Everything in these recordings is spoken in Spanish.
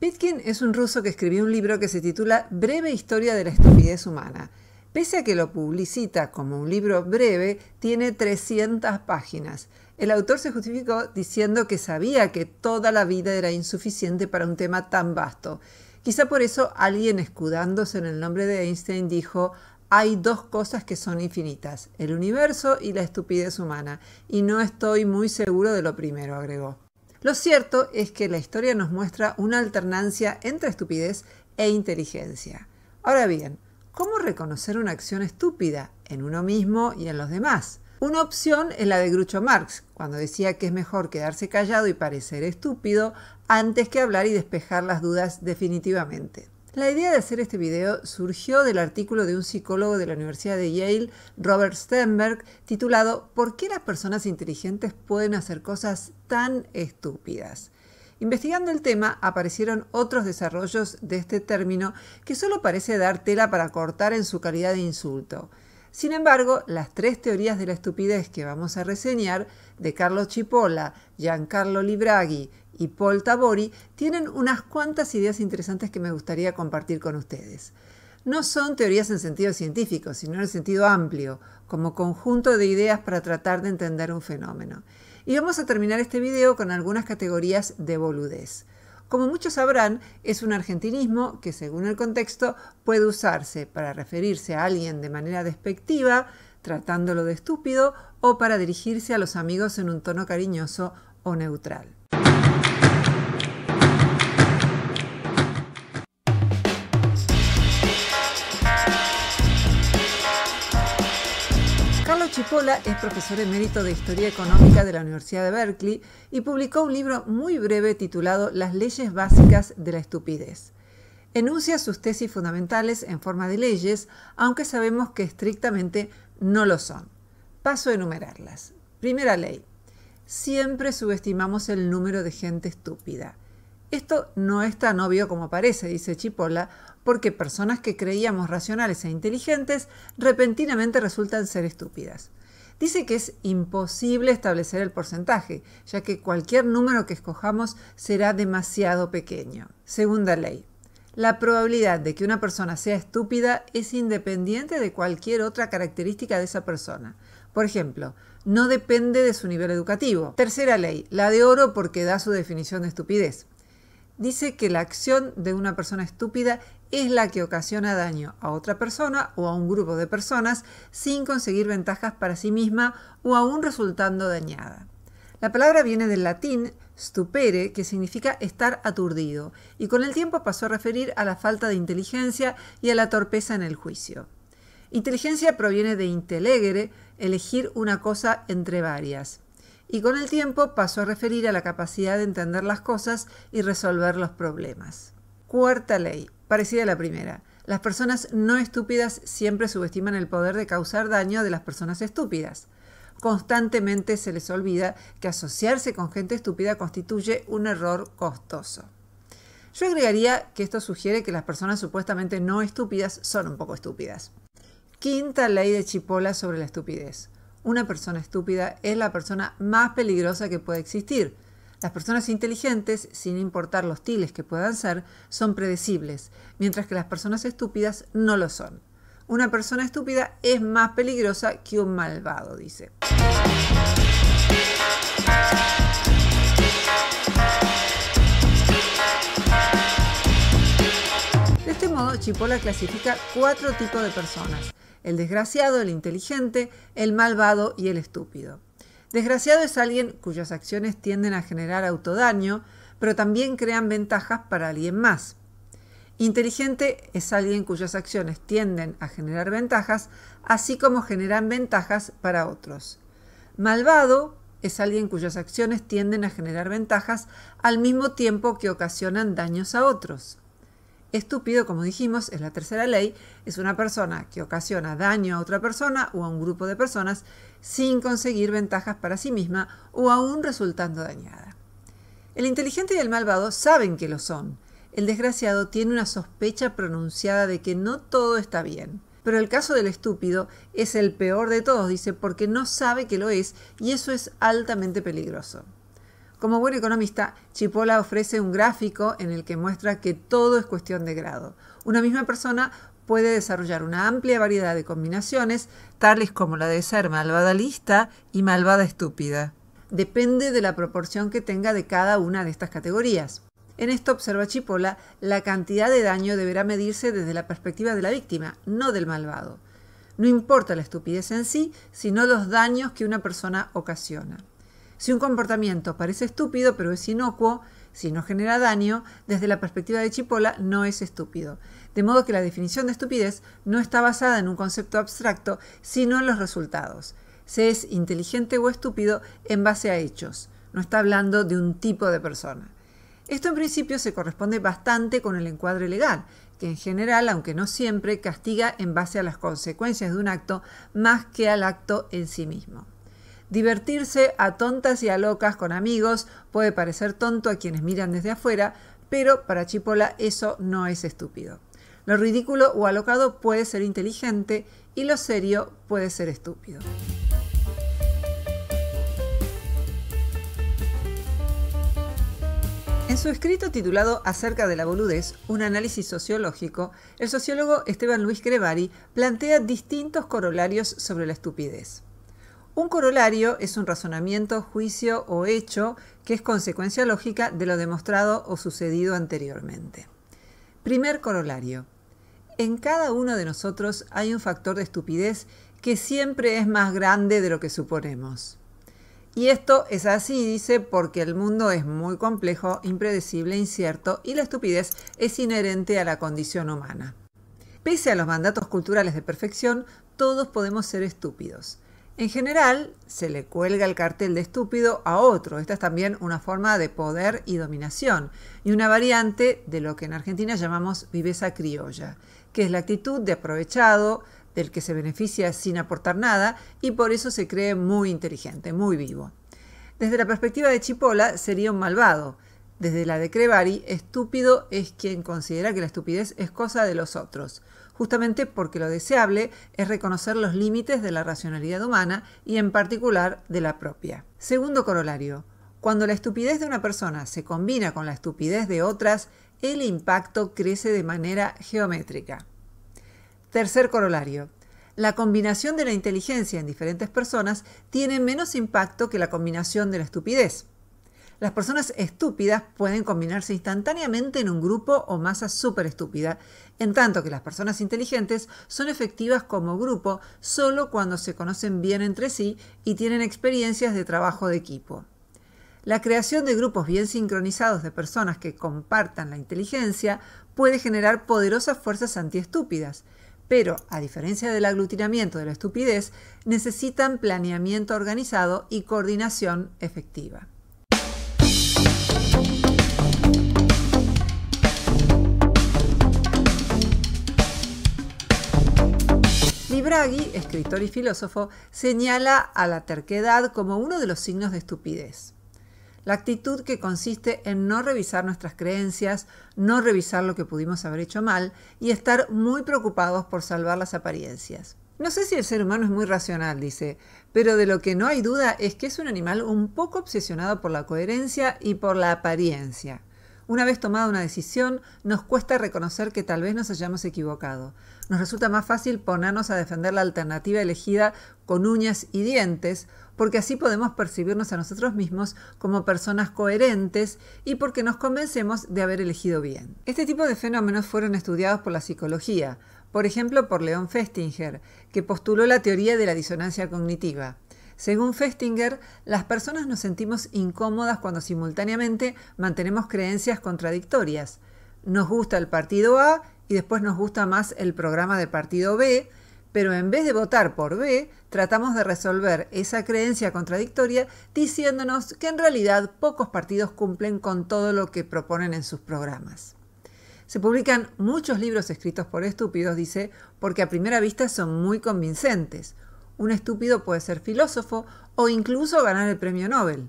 Pitkin es un ruso que escribió un libro que se titula Breve Historia de la Estupidez Humana. Pese a que lo publicita como un libro breve, tiene 300 páginas. El autor se justificó diciendo que sabía que toda la vida era insuficiente para un tema tan vasto. Quizá por eso alguien escudándose en el nombre de Einstein dijo, hay dos cosas que son infinitas, el universo y la estupidez humana, y no estoy muy seguro de lo primero, agregó. Lo cierto es que la historia nos muestra una alternancia entre estupidez e inteligencia. Ahora bien, ¿cómo reconocer una acción estúpida en uno mismo y en los demás? Una opción es la de Grucho Marx, cuando decía que es mejor quedarse callado y parecer estúpido antes que hablar y despejar las dudas definitivamente. La idea de hacer este video surgió del artículo de un psicólogo de la Universidad de Yale, Robert Sternberg, titulado ¿Por qué las personas inteligentes pueden hacer cosas tan estúpidas? Investigando el tema aparecieron otros desarrollos de este término que solo parece dar tela para cortar en su calidad de insulto. Sin embargo, las tres teorías de la estupidez que vamos a reseñar, de Carlo Cipolla, Giancarlo Libraghi y Paul Tabori tienen unas cuantas ideas interesantes que me gustaría compartir con ustedes. No son teorías en sentido científico, sino en el sentido amplio, como conjunto de ideas para tratar de entender un fenómeno. Y vamos a terminar este video con algunas categorías de boludez. Como muchos sabrán, es un argentinismo que, según el contexto, puede usarse para referirse a alguien de manera despectiva, tratándolo de estúpido, o para dirigirse a los amigos en un tono cariñoso o neutral. Chipola es profesor emérito de Historia Económica de la Universidad de Berkeley y publicó un libro muy breve titulado Las leyes básicas de la estupidez. Enuncia sus tesis fundamentales en forma de leyes, aunque sabemos que estrictamente no lo son. Paso a enumerarlas. Primera ley. Siempre subestimamos el número de gente estúpida. Esto no es tan obvio como parece, dice Chipola, porque personas que creíamos racionales e inteligentes repentinamente resultan ser estúpidas. Dice que es imposible establecer el porcentaje, ya que cualquier número que escojamos será demasiado pequeño. Segunda ley. La probabilidad de que una persona sea estúpida es independiente de cualquier otra característica de esa persona. Por ejemplo, no depende de su nivel educativo. Tercera ley, la de oro porque da su definición de estupidez dice que la acción de una persona estúpida es la que ocasiona daño a otra persona o a un grupo de personas sin conseguir ventajas para sí misma o aún resultando dañada. La palabra viene del latín stupere, que significa estar aturdido, y con el tiempo pasó a referir a la falta de inteligencia y a la torpeza en el juicio. Inteligencia proviene de intelegere, elegir una cosa entre varias y con el tiempo pasó a referir a la capacidad de entender las cosas y resolver los problemas. Cuarta ley, parecida a la primera. Las personas no estúpidas siempre subestiman el poder de causar daño de las personas estúpidas. Constantemente se les olvida que asociarse con gente estúpida constituye un error costoso. Yo agregaría que esto sugiere que las personas supuestamente no estúpidas son un poco estúpidas. Quinta ley de Chipola sobre la estupidez una persona estúpida es la persona más peligrosa que puede existir. Las personas inteligentes, sin importar los tiles que puedan ser, son predecibles, mientras que las personas estúpidas no lo son. Una persona estúpida es más peligrosa que un malvado, dice. De este modo, Chipola clasifica cuatro tipos de personas el desgraciado, el inteligente, el malvado y el estúpido. Desgraciado es alguien cuyas acciones tienden a generar autodaño, pero también crean ventajas para alguien más. Inteligente es alguien cuyas acciones tienden a generar ventajas, así como generan ventajas para otros. Malvado es alguien cuyas acciones tienden a generar ventajas al mismo tiempo que ocasionan daños a otros. Estúpido, como dijimos, es la tercera ley, es una persona que ocasiona daño a otra persona o a un grupo de personas sin conseguir ventajas para sí misma o aún resultando dañada. El inteligente y el malvado saben que lo son. El desgraciado tiene una sospecha pronunciada de que no todo está bien. Pero el caso del estúpido es el peor de todos, dice, porque no sabe que lo es y eso es altamente peligroso. Como buen economista, Chipola ofrece un gráfico en el que muestra que todo es cuestión de grado. Una misma persona puede desarrollar una amplia variedad de combinaciones, tales como la de ser malvada lista y malvada estúpida. Depende de la proporción que tenga de cada una de estas categorías. En esto observa Chipola, la cantidad de daño deberá medirse desde la perspectiva de la víctima, no del malvado. No importa la estupidez en sí, sino los daños que una persona ocasiona. Si un comportamiento parece estúpido pero es inocuo, si no genera daño, desde la perspectiva de Chipola no es estúpido. De modo que la definición de estupidez no está basada en un concepto abstracto, sino en los resultados. Se es inteligente o estúpido en base a hechos, no está hablando de un tipo de persona. Esto en principio se corresponde bastante con el encuadre legal, que en general, aunque no siempre, castiga en base a las consecuencias de un acto más que al acto en sí mismo. Divertirse a tontas y a locas con amigos puede parecer tonto a quienes miran desde afuera, pero para Chipola eso no es estúpido. Lo ridículo o alocado puede ser inteligente y lo serio puede ser estúpido. En su escrito titulado Acerca de la boludez, un análisis sociológico, el sociólogo Esteban Luis Grebari plantea distintos corolarios sobre la estupidez. Un corolario es un razonamiento, juicio o hecho que es consecuencia lógica de lo demostrado o sucedido anteriormente. Primer corolario. En cada uno de nosotros hay un factor de estupidez que siempre es más grande de lo que suponemos. Y esto es así, dice, porque el mundo es muy complejo, impredecible, incierto y la estupidez es inherente a la condición humana. Pese a los mandatos culturales de perfección, todos podemos ser estúpidos. En general, se le cuelga el cartel de estúpido a otro. Esta es también una forma de poder y dominación, y una variante de lo que en Argentina llamamos viveza criolla, que es la actitud de aprovechado del que se beneficia sin aportar nada y por eso se cree muy inteligente, muy vivo. Desde la perspectiva de Chipola sería un malvado. Desde la de Crevari, estúpido es quien considera que la estupidez es cosa de los otros justamente porque lo deseable es reconocer los límites de la racionalidad humana y en particular de la propia. Segundo corolario, cuando la estupidez de una persona se combina con la estupidez de otras, el impacto crece de manera geométrica. Tercer corolario, la combinación de la inteligencia en diferentes personas tiene menos impacto que la combinación de la estupidez. Las personas estúpidas pueden combinarse instantáneamente en un grupo o masa súper estúpida, en tanto que las personas inteligentes son efectivas como grupo solo cuando se conocen bien entre sí y tienen experiencias de trabajo de equipo. La creación de grupos bien sincronizados de personas que compartan la inteligencia puede generar poderosas fuerzas antiestúpidas, pero, a diferencia del aglutinamiento de la estupidez, necesitan planeamiento organizado y coordinación efectiva. Y escritor y filósofo, señala a la terquedad como uno de los signos de estupidez. La actitud que consiste en no revisar nuestras creencias, no revisar lo que pudimos haber hecho mal y estar muy preocupados por salvar las apariencias. No sé si el ser humano es muy racional, dice, pero de lo que no hay duda es que es un animal un poco obsesionado por la coherencia y por la apariencia. Una vez tomada una decisión, nos cuesta reconocer que tal vez nos hayamos equivocado. Nos resulta más fácil ponernos a defender la alternativa elegida con uñas y dientes, porque así podemos percibirnos a nosotros mismos como personas coherentes y porque nos convencemos de haber elegido bien. Este tipo de fenómenos fueron estudiados por la psicología, por ejemplo por Leon Festinger, que postuló la teoría de la disonancia cognitiva. Según Festinger, las personas nos sentimos incómodas cuando simultáneamente mantenemos creencias contradictorias. Nos gusta el partido A y después nos gusta más el programa del partido B, pero en vez de votar por B, tratamos de resolver esa creencia contradictoria diciéndonos que en realidad pocos partidos cumplen con todo lo que proponen en sus programas. Se publican muchos libros escritos por estúpidos, dice, porque a primera vista son muy convincentes. Un estúpido puede ser filósofo o incluso ganar el premio Nobel.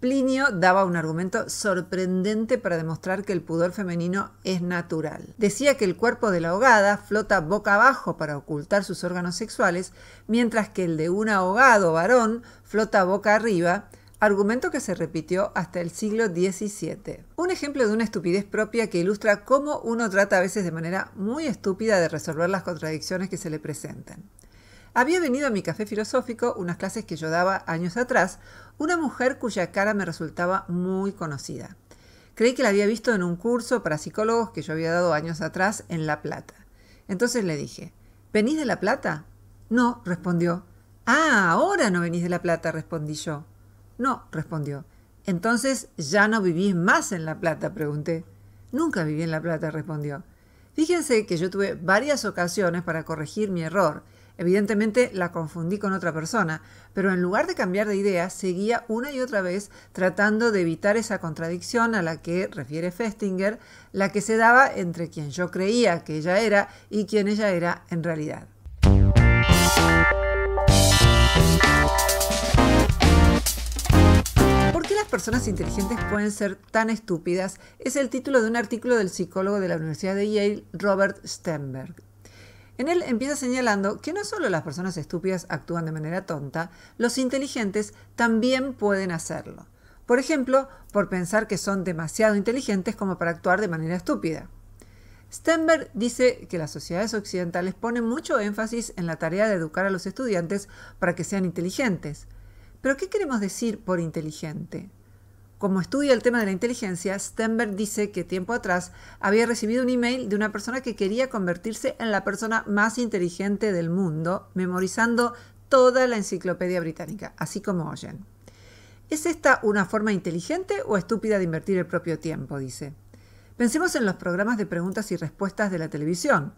Plinio daba un argumento sorprendente para demostrar que el pudor femenino es natural. Decía que el cuerpo de la ahogada flota boca abajo para ocultar sus órganos sexuales, mientras que el de un ahogado varón flota boca arriba, argumento que se repitió hasta el siglo XVII. Un ejemplo de una estupidez propia que ilustra cómo uno trata a veces de manera muy estúpida de resolver las contradicciones que se le presentan. Había venido a mi café filosófico, unas clases que yo daba años atrás, una mujer cuya cara me resultaba muy conocida. Creí que la había visto en un curso para psicólogos que yo había dado años atrás en La Plata. Entonces le dije, ¿venís de La Plata? No, respondió. Ah, ahora no venís de La Plata, respondí yo. No, respondió. Entonces, ¿ya no vivís más en La Plata? pregunté. Nunca viví en La Plata, respondió. Fíjense que yo tuve varias ocasiones para corregir mi error Evidentemente la confundí con otra persona, pero en lugar de cambiar de idea, seguía una y otra vez tratando de evitar esa contradicción a la que refiere Festinger, la que se daba entre quien yo creía que ella era y quien ella era en realidad. ¿Por qué las personas inteligentes pueden ser tan estúpidas? Es el título de un artículo del psicólogo de la Universidad de Yale, Robert Stenberg. En él empieza señalando que no solo las personas estúpidas actúan de manera tonta, los inteligentes también pueden hacerlo. Por ejemplo, por pensar que son demasiado inteligentes como para actuar de manera estúpida. Stenberg dice que las sociedades occidentales ponen mucho énfasis en la tarea de educar a los estudiantes para que sean inteligentes. Pero ¿qué queremos decir por inteligente? Como estudia el tema de la inteligencia, Stenberg dice que tiempo atrás había recibido un email de una persona que quería convertirse en la persona más inteligente del mundo, memorizando toda la enciclopedia británica, así como oyen. ¿Es esta una forma inteligente o estúpida de invertir el propio tiempo? dice. Pensemos en los programas de preguntas y respuestas de la televisión.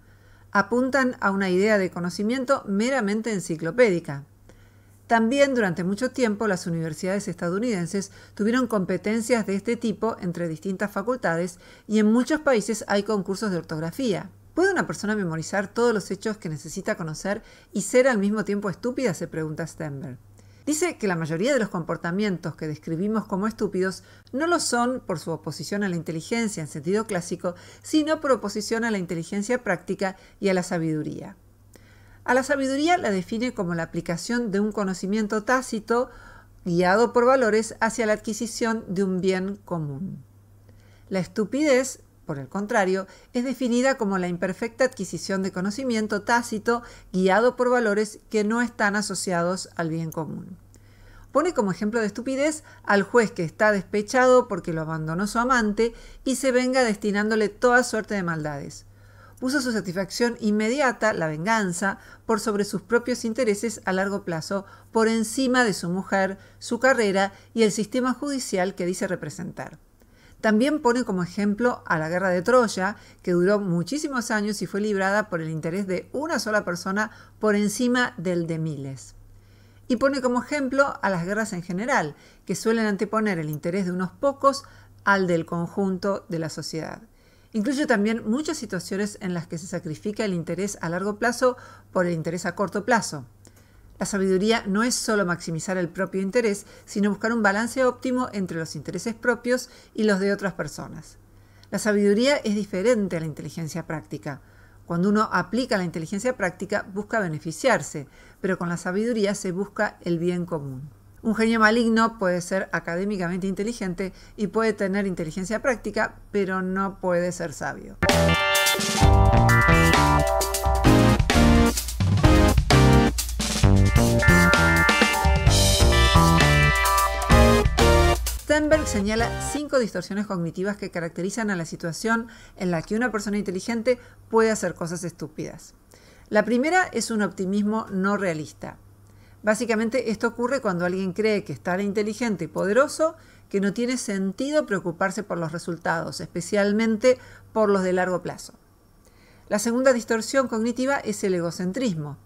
Apuntan a una idea de conocimiento meramente enciclopédica. También durante mucho tiempo las universidades estadounidenses tuvieron competencias de este tipo entre distintas facultades y en muchos países hay concursos de ortografía. ¿Puede una persona memorizar todos los hechos que necesita conocer y ser al mismo tiempo estúpida? se pregunta Stenberg. Dice que la mayoría de los comportamientos que describimos como estúpidos no lo son por su oposición a la inteligencia en sentido clásico, sino por oposición a la inteligencia práctica y a la sabiduría. A la sabiduría la define como la aplicación de un conocimiento tácito guiado por valores hacia la adquisición de un bien común. La estupidez, por el contrario, es definida como la imperfecta adquisición de conocimiento tácito guiado por valores que no están asociados al bien común. Pone como ejemplo de estupidez al juez que está despechado porque lo abandonó su amante y se venga destinándole toda suerte de maldades puso su satisfacción inmediata, la venganza, por sobre sus propios intereses a largo plazo, por encima de su mujer, su carrera y el sistema judicial que dice representar. También pone como ejemplo a la guerra de Troya, que duró muchísimos años y fue librada por el interés de una sola persona por encima del de miles. Y pone como ejemplo a las guerras en general, que suelen anteponer el interés de unos pocos al del conjunto de la sociedad. Incluye también muchas situaciones en las que se sacrifica el interés a largo plazo por el interés a corto plazo. La sabiduría no es solo maximizar el propio interés, sino buscar un balance óptimo entre los intereses propios y los de otras personas. La sabiduría es diferente a la inteligencia práctica. Cuando uno aplica la inteligencia práctica busca beneficiarse, pero con la sabiduría se busca el bien común. Un genio maligno puede ser académicamente inteligente y puede tener inteligencia práctica, pero no puede ser sabio. Stenberg señala cinco distorsiones cognitivas que caracterizan a la situación en la que una persona inteligente puede hacer cosas estúpidas. La primera es un optimismo no realista. Básicamente esto ocurre cuando alguien cree que es tan inteligente y poderoso que no tiene sentido preocuparse por los resultados, especialmente por los de largo plazo. La segunda distorsión cognitiva es el egocentrismo.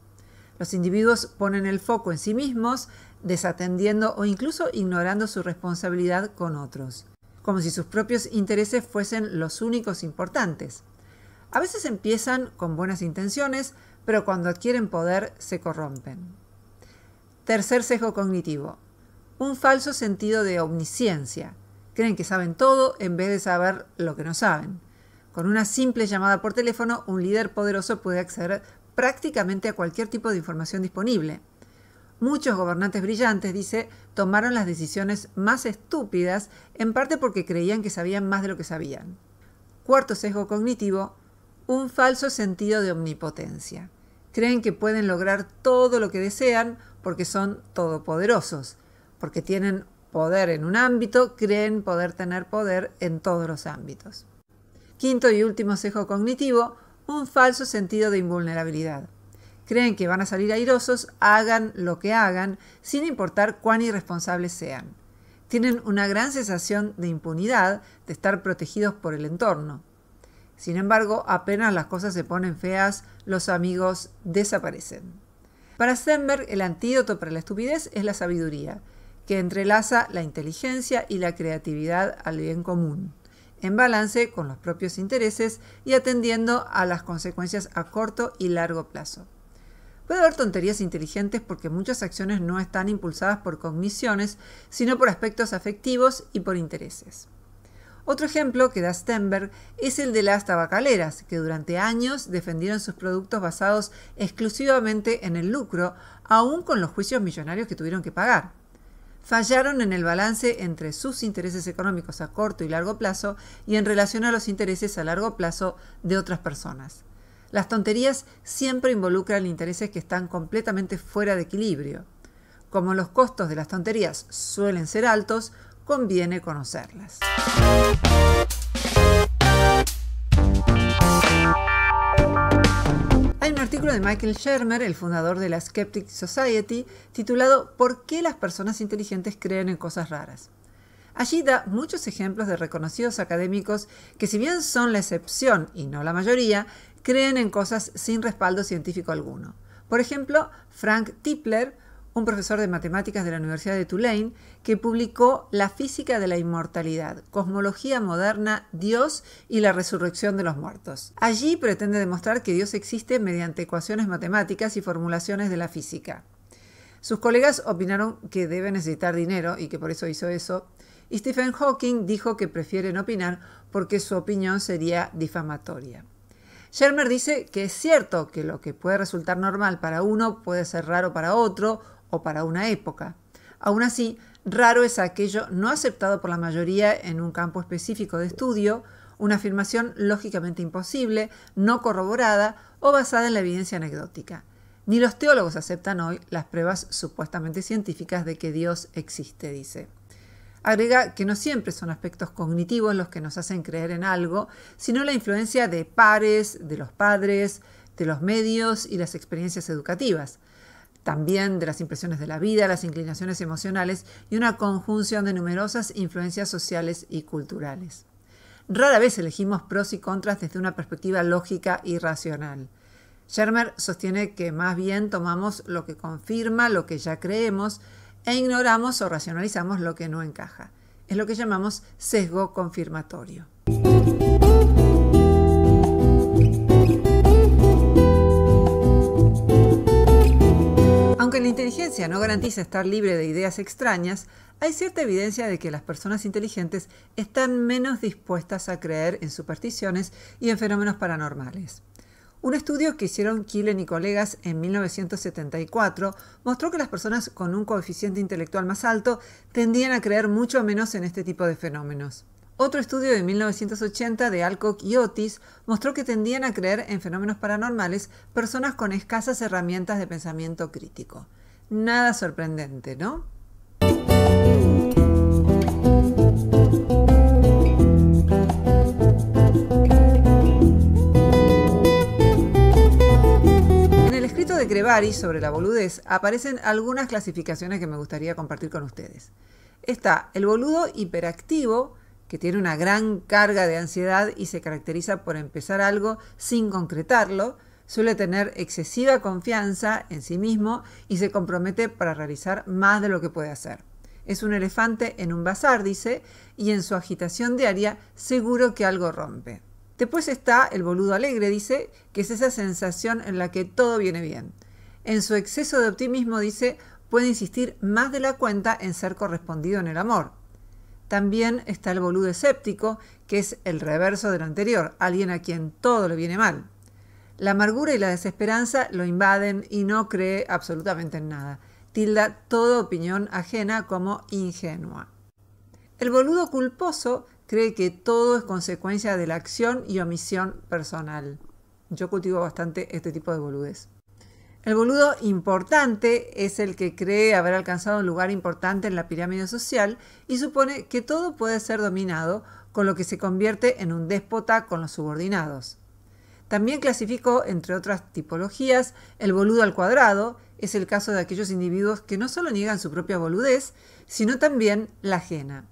Los individuos ponen el foco en sí mismos, desatendiendo o incluso ignorando su responsabilidad con otros, como si sus propios intereses fuesen los únicos importantes. A veces empiezan con buenas intenciones, pero cuando adquieren poder se corrompen. Tercer sesgo cognitivo. Un falso sentido de omnisciencia. Creen que saben todo en vez de saber lo que no saben. Con una simple llamada por teléfono, un líder poderoso puede acceder prácticamente a cualquier tipo de información disponible. Muchos gobernantes brillantes, dice, tomaron las decisiones más estúpidas en parte porque creían que sabían más de lo que sabían. Cuarto sesgo cognitivo, un falso sentido de omnipotencia. Creen que pueden lograr todo lo que desean porque son todopoderosos, porque tienen poder en un ámbito, creen poder tener poder en todos los ámbitos. Quinto y último sesgo cognitivo, un falso sentido de invulnerabilidad. Creen que van a salir airosos, hagan lo que hagan, sin importar cuán irresponsables sean. Tienen una gran sensación de impunidad, de estar protegidos por el entorno. Sin embargo, apenas las cosas se ponen feas, los amigos desaparecen. Para Stenberg, el antídoto para la estupidez es la sabiduría, que entrelaza la inteligencia y la creatividad al bien común, en balance con los propios intereses y atendiendo a las consecuencias a corto y largo plazo. Puede haber tonterías inteligentes porque muchas acciones no están impulsadas por cogniciones, sino por aspectos afectivos y por intereses. Otro ejemplo que da Stenberg es el de las tabacaleras, que durante años defendieron sus productos basados exclusivamente en el lucro, aún con los juicios millonarios que tuvieron que pagar. Fallaron en el balance entre sus intereses económicos a corto y largo plazo y en relación a los intereses a largo plazo de otras personas. Las tonterías siempre involucran intereses que están completamente fuera de equilibrio. Como los costos de las tonterías suelen ser altos, conviene conocerlas. Hay un artículo de Michael Shermer, el fundador de la Skeptic Society, titulado ¿Por qué las personas inteligentes creen en cosas raras? Allí da muchos ejemplos de reconocidos académicos que si bien son la excepción y no la mayoría, creen en cosas sin respaldo científico alguno. Por ejemplo, Frank Tipler, un profesor de matemáticas de la Universidad de Tulane, que publicó La física de la inmortalidad, cosmología moderna, Dios y la resurrección de los muertos. Allí pretende demostrar que Dios existe mediante ecuaciones matemáticas y formulaciones de la física. Sus colegas opinaron que debe necesitar dinero y que por eso hizo eso, y Stephen Hawking dijo que prefiere no opinar porque su opinión sería difamatoria. Shermer dice que es cierto que lo que puede resultar normal para uno puede ser raro para otro o para una época. Aún así, raro es aquello no aceptado por la mayoría en un campo específico de estudio, una afirmación lógicamente imposible, no corroborada o basada en la evidencia anecdótica. Ni los teólogos aceptan hoy las pruebas supuestamente científicas de que Dios existe, dice. Agrega que no siempre son aspectos cognitivos los que nos hacen creer en algo, sino la influencia de pares, de los padres, de los medios y las experiencias educativas también de las impresiones de la vida, las inclinaciones emocionales y una conjunción de numerosas influencias sociales y culturales. Rara vez elegimos pros y contras desde una perspectiva lógica y racional. Shermer sostiene que más bien tomamos lo que confirma lo que ya creemos e ignoramos o racionalizamos lo que no encaja. Es lo que llamamos sesgo confirmatorio. no garantiza estar libre de ideas extrañas, hay cierta evidencia de que las personas inteligentes están menos dispuestas a creer en supersticiones y en fenómenos paranormales. Un estudio que hicieron Killen y colegas en 1974 mostró que las personas con un coeficiente intelectual más alto tendían a creer mucho menos en este tipo de fenómenos. Otro estudio de 1980 de Alcock y Otis mostró que tendían a creer en fenómenos paranormales personas con escasas herramientas de pensamiento crítico nada sorprendente, ¿no? En el escrito de Crevari sobre la boludez aparecen algunas clasificaciones que me gustaría compartir con ustedes. Está el boludo hiperactivo, que tiene una gran carga de ansiedad y se caracteriza por empezar algo sin concretarlo, Suele tener excesiva confianza en sí mismo y se compromete para realizar más de lo que puede hacer. Es un elefante en un bazar, dice, y en su agitación diaria seguro que algo rompe. Después está el boludo alegre, dice, que es esa sensación en la que todo viene bien. En su exceso de optimismo, dice, puede insistir más de la cuenta en ser correspondido en el amor. También está el boludo escéptico, que es el reverso del anterior, alguien a quien todo le viene mal. La amargura y la desesperanza lo invaden y no cree absolutamente en nada. Tilda toda opinión ajena como ingenua. El boludo culposo cree que todo es consecuencia de la acción y omisión personal. Yo cultivo bastante este tipo de boludes. El boludo importante es el que cree haber alcanzado un lugar importante en la pirámide social y supone que todo puede ser dominado, con lo que se convierte en un déspota con los subordinados. También clasificó, entre otras tipologías, el boludo al cuadrado, es el caso de aquellos individuos que no solo niegan su propia boludez, sino también la ajena.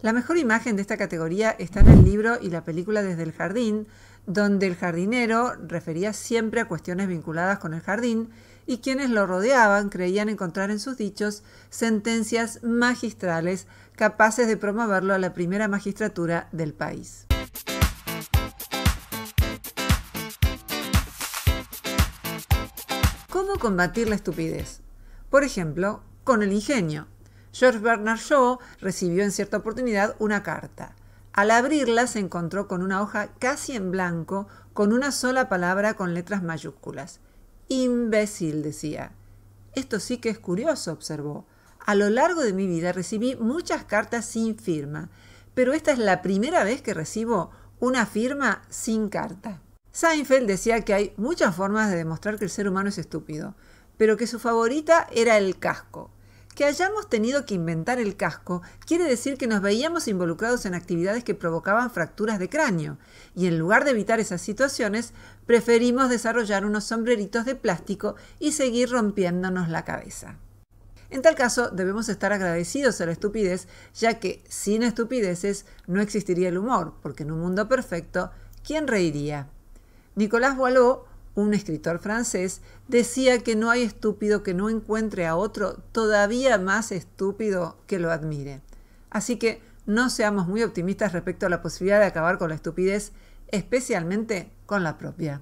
La mejor imagen de esta categoría está en el libro y la película Desde el Jardín, donde el jardinero refería siempre a cuestiones vinculadas con el jardín y quienes lo rodeaban creían encontrar en sus dichos sentencias magistrales capaces de promoverlo a la primera magistratura del país. cómo combatir la estupidez. Por ejemplo, con el ingenio. George Bernard Shaw recibió en cierta oportunidad una carta. Al abrirla se encontró con una hoja casi en blanco, con una sola palabra con letras mayúsculas. Imbécil, decía. Esto sí que es curioso, observó. A lo largo de mi vida recibí muchas cartas sin firma, pero esta es la primera vez que recibo una firma sin carta. Seinfeld decía que hay muchas formas de demostrar que el ser humano es estúpido, pero que su favorita era el casco. Que hayamos tenido que inventar el casco quiere decir que nos veíamos involucrados en actividades que provocaban fracturas de cráneo, y en lugar de evitar esas situaciones, preferimos desarrollar unos sombreritos de plástico y seguir rompiéndonos la cabeza. En tal caso, debemos estar agradecidos a la estupidez, ya que sin estupideces no existiría el humor, porque en un mundo perfecto, ¿quién reiría? Nicolas Boileau, un escritor francés, decía que no hay estúpido que no encuentre a otro todavía más estúpido que lo admire. Así que no seamos muy optimistas respecto a la posibilidad de acabar con la estupidez, especialmente con la propia.